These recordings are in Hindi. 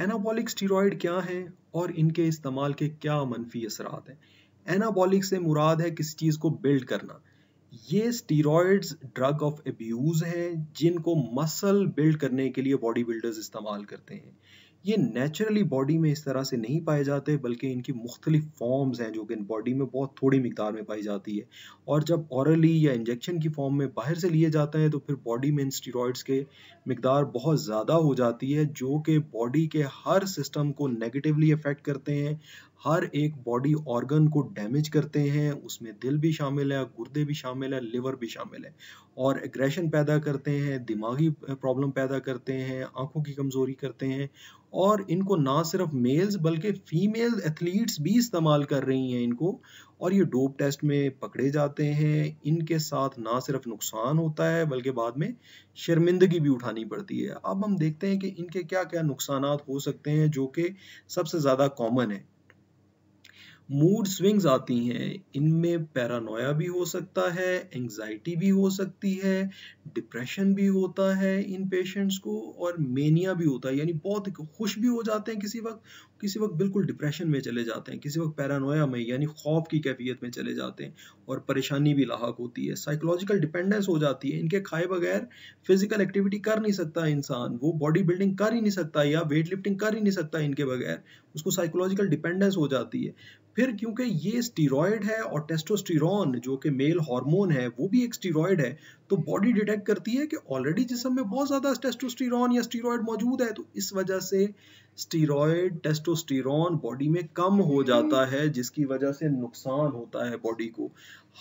एनाबॉलिक स्टीरोड क्या हैं और इनके इस्तेमाल के क्या मनफी असरात हैं एनाबॉलिक से मुराद है किसी चीज़ को बिल्ड करना ये स्टीरोइड्स ड्रग ऑफ एब्यूज़ हैं जिनको मसल बिल्ड करने के लिए बॉडी बिल्डर्स इस्तेमाल करते हैं ये नेचुरली बॉडी में इस तरह से नहीं पाए जाते बल्कि इनकी मुख्तलिफ फॉर्म्स हैं जो कि बॉडी में बहुत थोड़ी मकदार में पाई जाती है और जब औरली या इंजेक्शन की फॉर्म में बाहर से लिए जाते हैं तो फिर बॉडी में इन स्टीरोड्स के मकदार बहुत ज़्यादा हो जाती है जो कि बॉडी के हर सिस्टम को नेगेटिवली अफेक्ट करते हैं हर एक बॉडी ऑर्गन को डैमेज करते हैं उसमें दिल भी शामिल है गुर्दे भी शामिल है लिवर भी शामिल है और एग्रेशन पैदा करते हैं दिमागी प्रॉब्लम पैदा करते हैं आंखों की कमज़ोरी करते हैं और इनको ना सिर्फ मेल्स बल्कि फीमेल एथलीट्स भी इस्तेमाल कर रही हैं इनको और ये डोप टेस्ट में पकड़े जाते हैं इनके साथ ना सिर्फ नुकसान होता है बल्कि बाद में शर्मिंदगी भी उठानी पड़ती है अब हम देखते हैं कि इनके क्या क्या नुकसान हो सकते हैं जो कि सबसे ज़्यादा कॉमन है मूड स्विंग्स आती हैं इनमें पैरानोया भी हो सकता है एंजाइटी भी हो सकती है डिप्रेशन भी होता है इन पेशेंट्स को और मेनिया भी होता है यानी बहुत खुश भी हो जाते हैं किसी वक्त किसी वक्त बिल्कुल डिप्रेशन में चले जाते हैं किसी वक्त पैरानोया में यानी खौफ की कैफियत में चले जाते हैं और परेशानी भी लाक होती है साइकोलॉजिकल डिपेंडेंस हो जाती है इनके खाए बगैर फिजिकल एक्टिविटी कर नहीं सकता इंसान वो बॉडी बिल्डिंग कर ही नहीं सकता या वेट लिफ्टिंग कर ही नहीं सकता इनके बगैर उसको साइकोलॉजिकल डिपेंडेंस हो जाती है फिर क्योंकि ये स्टीरॉयड है और टेस्टोस्टिरॉन जो कि मेल हार्मोन है वो भी एक स्टीरॉयड है तो बॉडी डिटेक्ट करती है कि ऑलरेडी जिसम में बहुत ज़्यादा टेस्टोस्टिरॉन या स्टीरॉयड मौजूद है तो इस वजह से स्टीरोड टेस्टोस्टेरॉन बॉडी में कम हो हम्म। जाता है जिसकी वजह से नुकसान होता है बॉडी को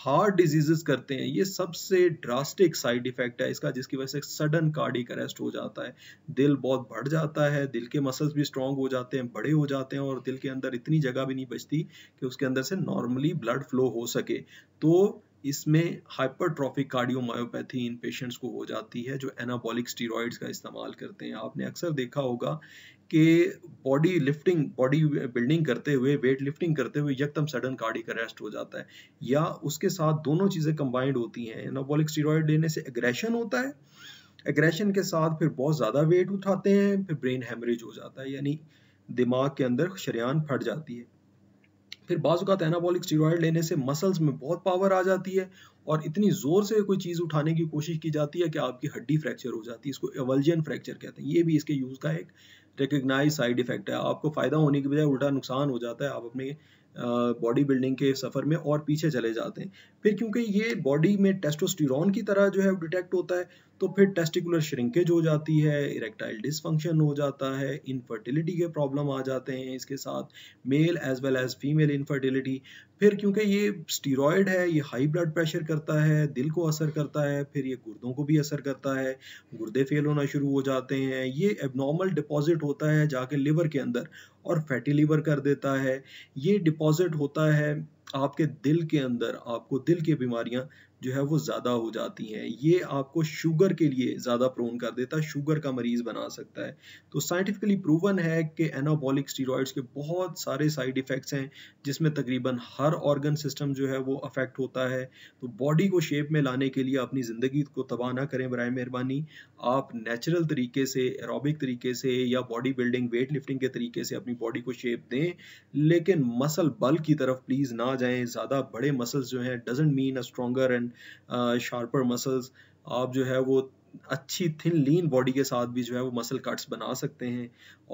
हार्ट डिजीजेस करते हैं ये सबसे ड्रास्टिक साइड इफेक्ट है इसका जिसकी वजह से सडन कार्डिक अरेस्ट हो जाता है दिल बहुत बढ़ जाता है दिल के मसल्स भी स्ट्रांग हो जाते हैं बड़े हो जाते हैं और दिल के अंदर इतनी जगह भी नहीं बचती कि उसके अंदर से नॉर्मली ब्लड फ्लो हो सके तो इसमें हाइपरट्रॉफिक कार्डियोमायोपैथी इन पेशेंट्स को हो जाती है जो एनाबॉलिक स्टीरॉइड्स का इस्तेमाल करते हैं आपने अक्सर देखा होगा कि बॉडी लिफ्टिंग बॉडी बिल्डिंग करते हुए वेट लिफ्टिंग करते हुए एकदम सडन कार्डिक अरेस्ट हो जाता है या उसके साथ दोनों चीज़ें कंबाइंड होती हैं एनाबॉलिक स्टीरॉयड लेने से एग्रेशन होता है एग्रेशन के साथ फिर बहुत ज़्यादा वेट उठाते हैं फिर ब्रेन हेमरेज हो जाता है यानी दिमाग के अंदर शरियान फट जाती है फिर का एनाबॉलिक स्टीरॉयड लेने से मसल्स में बहुत पावर आ जाती है और इतनी ज़ोर से कोई चीज़ उठाने की कोशिश की जाती है कि आपकी हड्डी फ्रैक्चर हो जाती है इसको एवल्जियन फ्रैक्चर कहते हैं ये भी इसके यूज़ का एक रिकग्नाइज साइड इफेक्ट है आपको फ़ायदा होने की बजाय उल्टा नुकसान हो जाता है आप अपने बॉडी बिल्डिंग के सफ़र में और पीछे चले जाते हैं फिर क्योंकि ये बॉडी में टेस्टोस्टिरॉन की तरह जो है डिटेक्ट होता है तो फिर टेस्टिकुलर श्रिंकेज हो जाती है इरेक्टाइल डिसफंक्शन हो जाता है इनफर्टिलिटी के प्रॉब्लम आ जाते हैं इसके साथ male as well as female infertility फिर क्योंकि ये स्टीरोयड है ये हाई ब्लड प्रेशर करता है दिल को असर करता है फिर ये गुर्दों को भी असर करता है गुर्दे फेल होना शुरू हो जाते हैं ये एबनॉर्मल डिपॉजिट होता है जाके लिवर के अंदर और फैटी लिवर कर देता है ये डिपॉजिट होता है आपके दिल के अंदर आपको दिल की बीमारियां जो है वो ज़्यादा हो जाती हैं ये आपको शुगर के लिए ज़्यादा प्रोन कर देता है शुगर का मरीज़ बना सकता है तो साइंटिफिकली प्रूवन है कि एनाबॉलिक स्टीरोड्स के बहुत सारे साइड इफ़ेक्ट्स हैं जिसमें तकरीबन हर ऑर्गन सिस्टम जो है वो अफेक्ट होता है तो बॉडी को शेप में लाने के लिए अपनी ज़िंदगी को तबाह ना करें बरए मेहरबानी आप नेचुरल तरीके से एरोबिक तरीके से या बॉडी बिल्डिंग वेट लिफ्टिंग के तरीके से अपनी बॉडी को शेप दें लेकिन मसल बल की तरफ प्लीज़ ना जाएँ ज़्यादा बड़े मसल्स जो हैं doesn't mean a stronger and sharper muscles आप जो है वो अच्छी थिन लीन बॉडी के साथ भी जो है वो मसल कट्स बना सकते हैं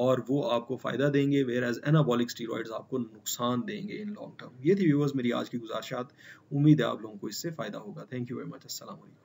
और वो आपको फ़ायदा देंगे वेयर एज एनाबॉलिक स्टीरॉइड्स आपको नुकसान देंगे इन लॉन्ग टर्म ये थी व्यूवर्स मेरी आज की गुजारिशात उम्मीद है आप लोगों को इससे फ़ायदा होगा थैंक यू वेरी मच असल